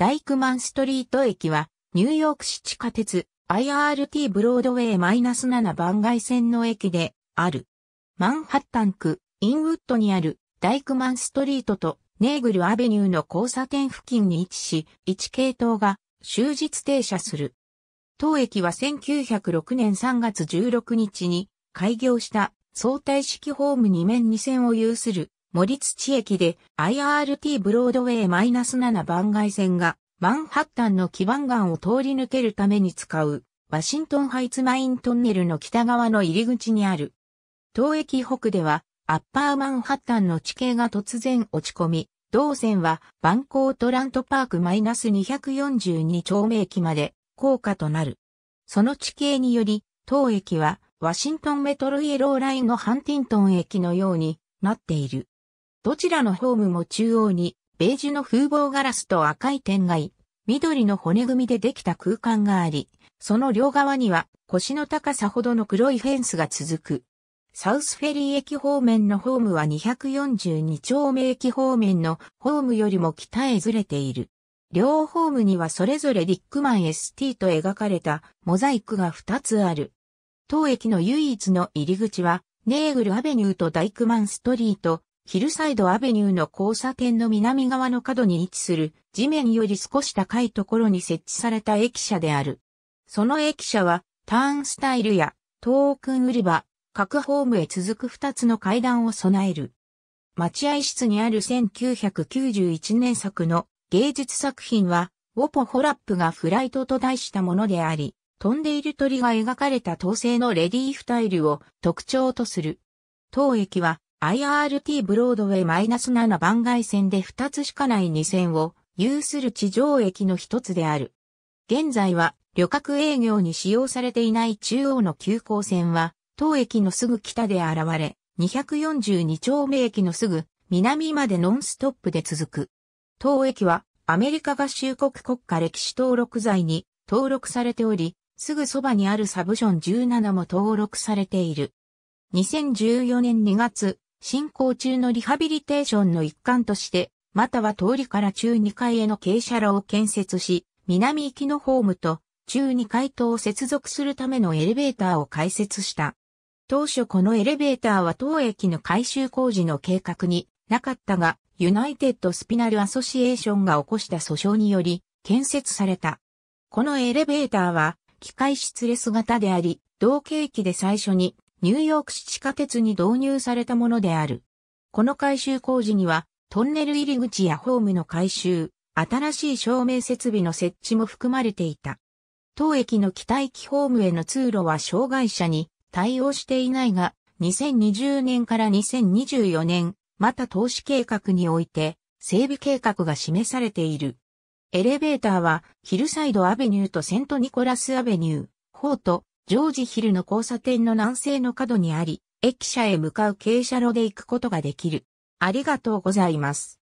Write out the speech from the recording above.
ダイクマンストリート駅は、ニューヨーク市地下鉄 IRT ブロードウェイ -7 番外線の駅である。マンハッタン区インウッドにあるダイクマンストリートとネーグルアベニューの交差点付近に位置し、1系統が終日停車する。当駅は1906年3月16日に開業した相対式ホーム2面2線を有する森土駅で IRT ブロードウェイ -7 番外線がマンハッタンの基盤岩を通り抜けるために使うワシントンハイツマイントンネルの北側の入り口にある。東駅北ではアッパーマンハッタンの地形が突然落ち込み、同線はバンコートラントパーク -242 丁目駅まで高架となる。その地形により、東駅はワシントンメトロイエローラインのハンティントン駅のようになっている。どちらのホームも中央に、ベージュの風貌ガラスと赤い点外、緑の骨組みでできた空間があり、その両側には腰の高さほどの黒いフェンスが続く。サウスフェリー駅方面のホームは242丁目駅方面のホームよりも北へずれている。両ホームにはそれぞれリックマン ST と描かれたモザイクが2つある。当駅の唯一の入り口はネーグルアベニューとダイクマンストリート、ヒルサイドアベニューの交差点の南側の角に位置する地面より少し高いところに設置された駅舎である。その駅舎はターンスタイルやトークン売り場、各ホームへ続く2つの階段を備える。待合室にある1991年作の芸術作品は、ウォポホラップがフライトと題したものであり、飛んでいる鳥が描かれた陶製のレディーフタイルを特徴とする。当駅は IRT ブロードウェイ -7 番外線で2つしかない2線を有する地上駅の一つである。現在は旅客営業に使用されていない中央の急行線は当駅のすぐ北で現れ、242丁目駅のすぐ南までノンストップで続く。当駅はアメリカ合衆国国家歴史登録財に登録されており、すぐそばにあるサブション17も登録されている。2014年2月、進行中のリハビリテーションの一環として、または通りから中2階への傾斜路を建設し、南行きのホームと中2階等を接続するためのエレベーターを開設した。当初このエレベーターは当駅の改修工事の計画になかったが、ユナイテッドスピナルアソシエーションが起こした訴訟により建設された。このエレベーターは機械室レス型であり、同型機で最初にニューヨーク市地下鉄に導入されたものである。この改修工事には、トンネル入り口やホームの改修、新しい照明設備の設置も含まれていた。当駅の北駅ホームへの通路は障害者に対応していないが、2020年から2024年、また投資計画において、整備計画が示されている。エレベーターは、ヒルサイドアベニューとセントニコラスアベニュー、ホート、ジョージヒルの交差点の南西の角にあり、駅舎へ向かう傾斜路で行くことができる。ありがとうございます。